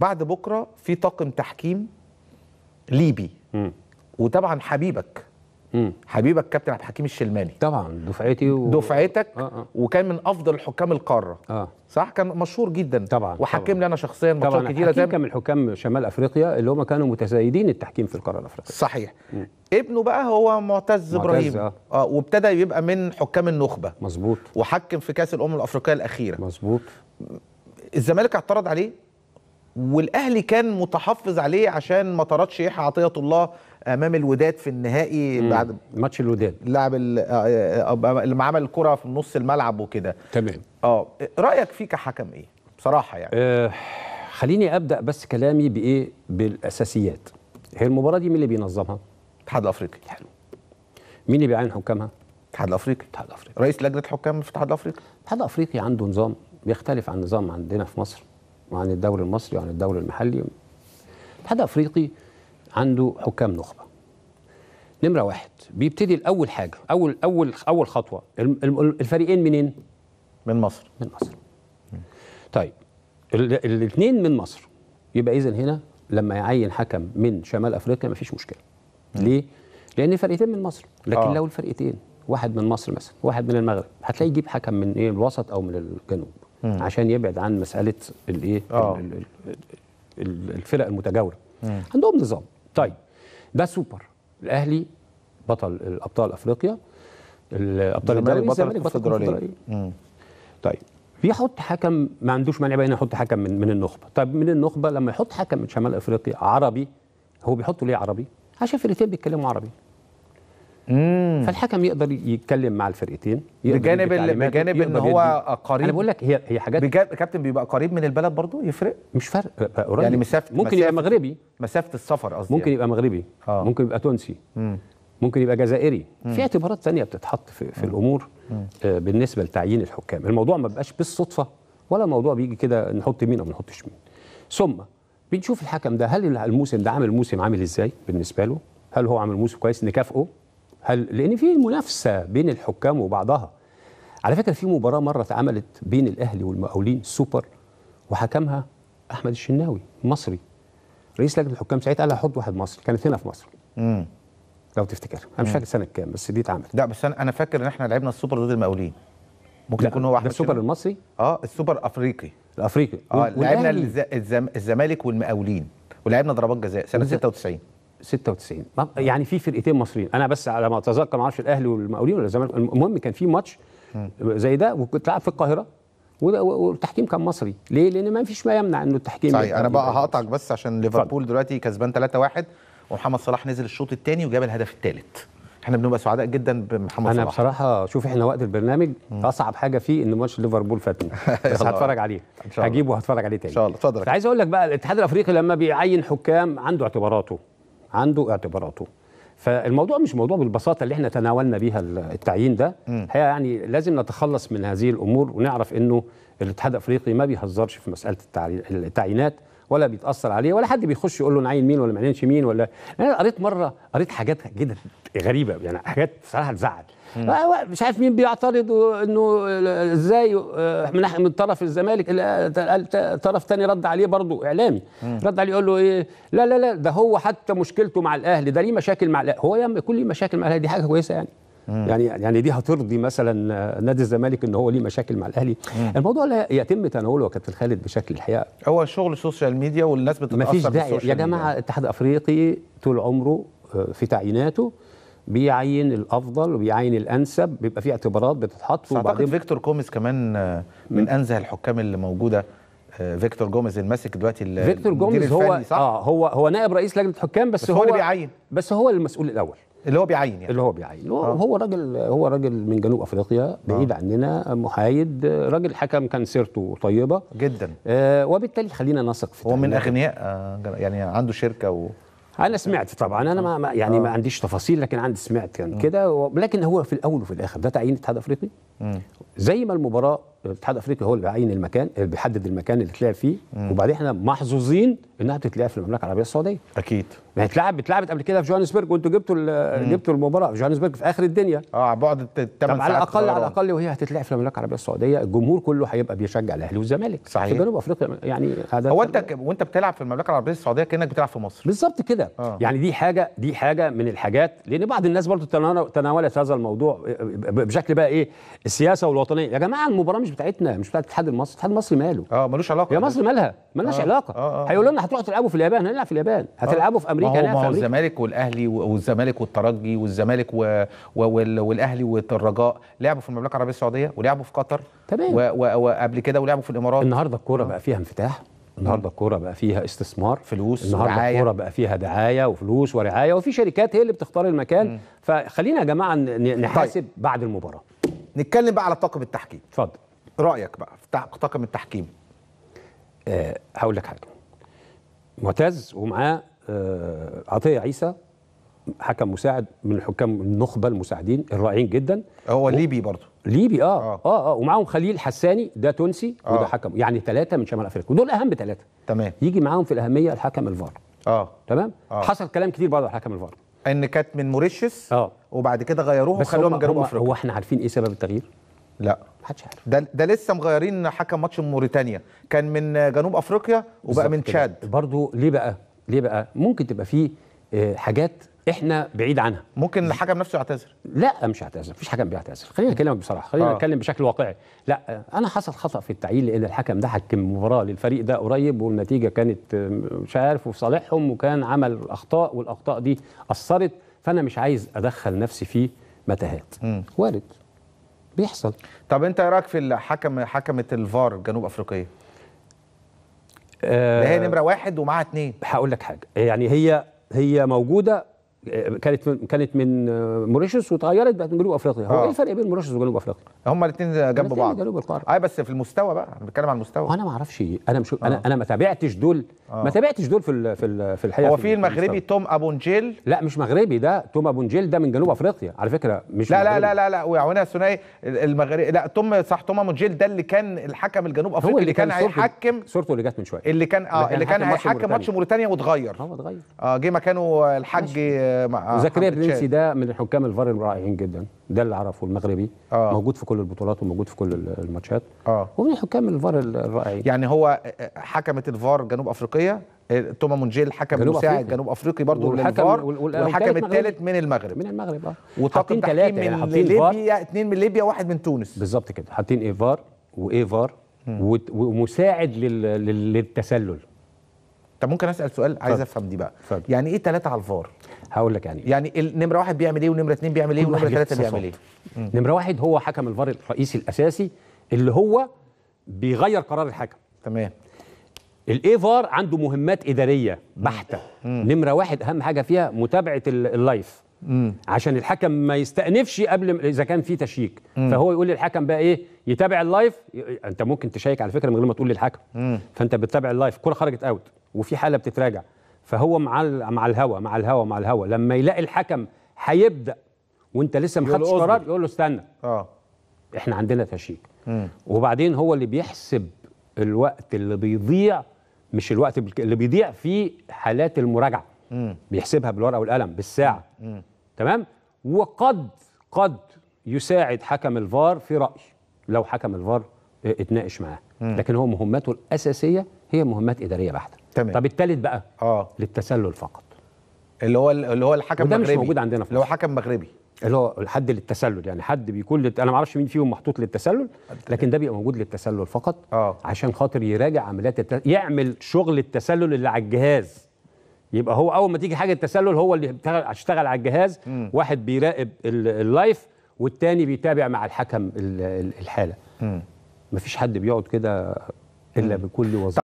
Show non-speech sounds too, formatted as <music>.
بعد بكره في طاقم تحكيم ليبي م. وطبعا حبيبك م. حبيبك كابتن عبد الحكيم الشلماني طبعا دفعتي و... دفعتك آه آه. وكان من افضل حكام القاره آه. صح كان مشهور جدا طبعا وحكم لي انا شخصيا ماتشات كتيره زي كان من حكام شمال افريقيا اللي هم كانوا متزايدين التحكيم في القاره الافريقيه صحيح م. ابنه بقى هو معتز ابراهيم آه. آه وابتدى يبقى من حكام النخبه مظبوط وحكم في كاس الامم الافريقيه الاخيره مظبوط الزمالك اعترض عليه والاهلي كان متحفظ عليه عشان ما طردش يحيى عطيه الله امام الوداد في النهائي مم. بعد ماتش الوداد لاعب اللي آه، آه، آه، عمل الكره في نص الملعب وكده تمام اه رايك فيه كحكم ايه بصراحه يعني آه خليني ابدا بس كلامي بايه بالاساسيات هي المباراه دي مين اللي بينظمها الاتحاد الافريقي حلو مين اللي بيعين حكامها الاتحاد الافريقي الاتحاد الافريقي رئيس لجنه الحكام في الاتحاد الافريقي الاتحاد الافريقي عنده نظام بيختلف عن نظام عندنا في مصر وعن الدوري المصري وعن الدوري المحلي الاتحاد الافريقي عنده حكام نخبه نمره واحد بيبتدي الاول حاجه اول اول اول خطوه الفريقين منين من مصر من مصر طيب الاثنين من مصر يبقى اذا هنا لما يعين حكم من شمال افريقيا مفيش مشكله ليه لان فرقتين من مصر لكن آه. لو الفرقتين واحد من مصر مثلا واحد من المغرب هتلاقي يجيب حكم من ايه الوسط او من الجنوب مم. عشان يبعد عن مساله الايه آه. الفرق المتجاوره مم. عندهم نظام طيب ده سوبر الاهلي بطل ابطال افريقيا الابطال الدوري بطل الكونفدراليه طيب بيحط حكم ما عندوش مانع بقى يحط حكم من من النخبه طيب من النخبه لما يحط حكم من شمال افريقيا عربي هو بيحطه ليه عربي عشان فرقتين بيتكلموا عربي مم. فالحكم يقدر يتكلم مع الفرقتين بجانب بجانب ان هو قريب انا بقول لك هي هي حاجات كابتن بيبقى قريب من البلد برضه يفرق مش فرق آه، آه، قريب يعني مسافه ممكن مسافة يبقى مغربي مسافه السفر قصدي ممكن يعني. يبقى مغربي آه. ممكن يبقى تونسي مم. ممكن يبقى جزائري مم. في اعتبارات ثانيه بتتحط في, في الامور مم. آه بالنسبه لتعيين الحكام الموضوع ما بقاش بالصدفه ولا موضوع بيجي كده نحط مين او ما نحطش مين ثم بنشوف الحكم ده هل الموسم ده عامل موسم عامل ازاي بالنسبه له هل هو عامل موسم كويس نكافئه هل لان في منافسه بين الحكام وبعضها على فكره في مباراه مره اتعملت بين الاهلي والمقاولين سوبر وحكمها احمد الشناوي مصري رئيس لجنه الحكام ساعتها قال هحط واحد مصري كانت هنا في مصر امم لو تفتكر انا مش فاكر سنه كام بس دي اتعملت لا بس انا انا فاكر ان احنا لعبنا السوبر ضد المقاولين ممكن يكون هو احمد ده السوبر المصري اه السوبر الافريقي الافريقي اه لعبنا الزمالك والمقاولين ولعبنا ضربات جزاء سنه 96 96 نعم. نعم. نعم. يعني في فرقتين مصريين انا بس على ما اتذكر ما اعرفش الاهلي والمقاولين ولا الزمالك المهم كان في ماتش زي ده وكنت لعب في القاهره والتحكيم كان مصري ليه لان ما فيش ما يمنع انه التحكيم صحيح انا بقى هقطعك بس عشان ليفربول دلوقتي كسبان 3-1 ومحمد صلاح نزل الشوط الثاني وجاب الهدف الثالث احنا بنبقى سعداء جدا بمحمد صلاح انا بصراحه شوف احنا وقت البرنامج اصعب حاجه فيه ان ماتش ليفربول فاتني <laughs> بس هتفرج عليه هجيبه وهتفرج عليه تاني ان شاء الله اتفضل عايز اقول لك بقى الاتحاد الافريقي لما بيعين حكام عنده اعتباراته عنده اعتباراته فالموضوع مش موضوع بالبساطه اللي احنا تناولنا بيها التعيين ده الحقيقه يعني لازم نتخلص من هذه الامور ونعرف انه الاتحاد الافريقي ما بيهزرش في مساله التعيينات ولا بيتاثر عليه ولا حد بيخش يقول له نعين مين ولا ما نعينش مين ولا انا قريت مره قريت حاجات جدا غريبه يعني حاجات بصراحه تزعل مش عارف مين بيعترض انه ازاي آه، من طرف الزمالك طرف تاني رد عليه برضه اعلامي رد عليه يقول له ايه لا لا لا ده هو حتى مشكلته مع الاهلي ده ليه مشاكل مع الاهلي هو يا كل مشاكل مع الاهلي دي حاجه كويسه يعني يعني يعني دي هترضي مثلا نادي الزمالك ان هو ليه مشاكل مع الاهلي مم. الموضوع لا يتم تناوله يا كابتن خالد بشكل الحقيقه هو شغل السوشيال ميديا والناس بتتاثر مفيش داعي يا جماعه الاتحاد الافريقي طول عمره آه، في تعييناته بيعين الافضل وبيعين الانسب بيبقى في اعتبارات بتتحط وبعدين فيكتور كوميس كمان آه، من انزه الحكام اللي موجوده آه، فيكتور جوميز اللي ماسك دلوقتي فيكتور جوميز هو صح؟ اه هو هو نائب رئيس لجنه حكام بس, بس هو, هو اللي بيعين بس هو المسؤول الاول اللي هو بيعين يعني اللي هو بيعين هو, آه. هو راجل هو راجل من جنوب افريقيا آه. بعيد آه. عننا محايد راجل حكم كان سيرته طيبه جدا آه وبالتالي خلينا نثق في هو من اغنياء آه يعني عنده شركه و انا سمعت طبعا انا ما آه. يعني آه. ما عنديش تفاصيل لكن عندي سمعت كان كده لكن هو في الاول وفي الاخر ده تعيين اتحاد افريقي زي ما المباراه الاتحاد الافريقي هو اللي بيعين المكان اللي بيحدد المكان اللي تلعب فيه مم. وبعدين احنا محظوظين انها بتتلعب في المملكه العربيه السعوديه اكيد ما هي يعني اتلعب اتلعبت قبل كده في جوهانسبرج وانتوا جبتوا جبتوا المباراه في جوهانسبرج في اخر الدنيا اه على بعد 8 ساعات على الاقل على الاقل وهي هتتلعب في المملكه العربيه السعوديه الجمهور كله هيبقى بيشجع الاهلي والزمالك صحيح في جنوب افريقيا يعني هذا هو انت وانت بتلعب في المملكه العربيه السعوديه كانك بتلعب في مصر بالظبط كده آه. يعني دي حاجه دي حاجه من الحاجات لان بعض الناس برضه تناولت هذا الموضوع بشكل بقى ايه السياسه والوطنيه يا جماعه المباراه مش مش بتاعتنا مش بتاعت الاتحاد المصري الاتحاد المصري ماله اه ملوش علاقه يا مصر مالها مالناش آه علاقه آه آه هيقولوا لنا هتروحوا تلعبوا في اليابان هنلعب في اليابان آه. هتلعبوا في امريكا هنلعب في امريكا الزمالك والاهلي والزمالك والترجي والزمالك و... والاهلي والرجاء لعبوا في المملكه العربيه السعوديه ولعبوا في قطر تمام وقبل و... كده ولعبوا في الامارات النهارده الكوره آه. بقى فيها انفتاح النهارده الكوره بقى فيها استثمار فلوس النهارده ورعاية. الكوره بقى فيها دعايه وفلوس ورعايه وفي شركات هي اللي بتختار المكان م. فخلينا يا جماعه طيب. نحاسب طيب. بعد المباراه نتكلم بقى على طاقم التحكيم اتفضل رايك بقى في طاقم التحكيم أه هقول لك حاجه معتز ومعاه أه عطيه عيسى حكم مساعد من الحكام النخبه المساعدين الرائعين جدا هو ليبي برضه ليبي اه اه اه, آه ومعاهم خليل حساني ده تونسي آه. وده حكم يعني ثلاثه من شمال افريقيا ودول اهم ثلاثه تمام يجي معاهم في الاهميه الحكم الفار اه تمام آه. حصل كلام كتير برضه على حكم الفار ان كانت من موريشيوس اه وبعد كده غيروه وخلوها من جنوب افريقيا هو احنا عارفين ايه سبب التغيير؟ لا محدش عارف ده ده لسه مغيرين حكم ماتش موريتانيا كان من جنوب افريقيا وبقى من تشاد برضه ليه بقى ليه بقى ممكن تبقى فيه آه، حاجات احنا بعيد عنها ممكن الحكم نفسه يعتذر لا مش هعتذر مفيش حكم بيعتذر خلينا نتكلم بصراحه خلينا آه. نتكلم بشكل واقعي لا آه، انا حصل خطا في التعيين لان الحكم ده حكم مباراه للفريق ده قريب والنتيجه كانت آه، مش عارف وفي صالحهم وكان عمل اخطاء والاخطاء دي اثرت فانا مش عايز ادخل نفسي في متاهات وارد بيحصل طب انت ايه رايك في الحكم حكمه الفار الجنوب افريقيه آه هي نمره واحد ومعاها اتنين هقول لك حاجه يعني هي هي موجوده كانت من كانت من آه، موريشيوس واتغيرت بقت من جنوب افريقيا هو ايه آه. الفرق بين موريشيوس وجنوب افريقيا هما الاثنين جنب بعض جنوب القاره اي آه، بس في المستوى بقى انا بتكلم على المستوى انا ما اعرفش انا مش انا انا ما تابعتش دول ما تابعتش دول في في في الحقيقه هو في المغربي توم ابونجيل لا مش مغربي ده توم ابونجيل ده من جنوب افريقيا على فكره مش لا لا لا لا لا ويا عونها الثنائي المغربي لا توم صح توم ابونجيل ده اللي كان الحكم الجنوب افريقي اللي, اللي كان هيحكم صورته اللي جت من شويه اللي كان اه اللي يعني كان هيحكم ماتش موريتانيا واتغير هو اتغير اه جه مكانه الحاج مع زكريا برنسي ده من الحكام الفار الرائعين جدا ده اللي اعرفه المغربي آه. موجود في كل البطولات وموجود في كل الماتشات اه ومن حكام الفار الرائعين يعني هو آه، آه، حكمت الفار جنوب افريقيا آه، توما مونجيل حكم جنوب مساعد أفريقيا. جنوب افريقي برضه من والحكم الثالث من المغرب من المغرب اه وطاقم تحكيم يعني، من ليبيا اثنين من ليبيا واحد من تونس بالظبط كده حاطين ايفار وايفار ومساعد للتسلل طب ممكن اسال سؤال عايز افهم دي بقى فضل. يعني ايه ثلاثه على الفار هقول لك يعني يعني نمره واحد بيعمل ايه ونمره اثنين بيعمل ايه ونمره ثلاثه بيعمل ايه؟ نمره واحد هو حكم الفار الرئيسي الاساسي اللي هو بيغير قرار الحكم تمام الاي فار عنده مهمات اداريه بحته نمره واحد اهم حاجه فيها متابعه اللايف مم. عشان الحكم ما يستأنفش قبل اذا كان في تشييك فهو يقول للحكم بقى ايه يتابع اللايف انت ممكن تشيك على فكره من غير ما تقول للحكم مم. فانت بتتابع اللايف كل خرجت اوت وفي حاله بتتراجع فهو مع مع الهوا مع الهوا مع الهوا لما يلاقي الحكم هيبدا وانت لسه ما خدتش قرار يقول له استنى اه احنا عندنا تشيك وبعدين هو اللي بيحسب الوقت اللي بيضيع مش الوقت اللي بيضيع في حالات المراجعه مم. بيحسبها بالورقه والقلم بالساعه مم. تمام وقد قد يساعد حكم الفار في راي لو حكم الفار اتناقش معاه لكن هو مهمته الاساسيه هي مهمات اداريه بحته تمام طب الثالث بقى اه للتسلل فقط اللي هو اللي هو الحكم المغربي وده مش موجود عندنا في اللي هو حكم مغربي اللي هو الحد للتسلل يعني حد بيكون لت... انا ما اعرفش مين فيهم محطوط للتسلل لكن ده بيبقى موجود للتسلل فقط آه. عشان خاطر يراجع عمليات الت... يعمل شغل التسلل اللي على الجهاز يبقى هو اول ما تيجي حاجه التسلل هو اللي اشتغل على الجهاز م. واحد بيراقب اللايف والتاني بيتابع مع الحكم الحاله م. مفيش حد بيقعد كده الا بكل وظيفه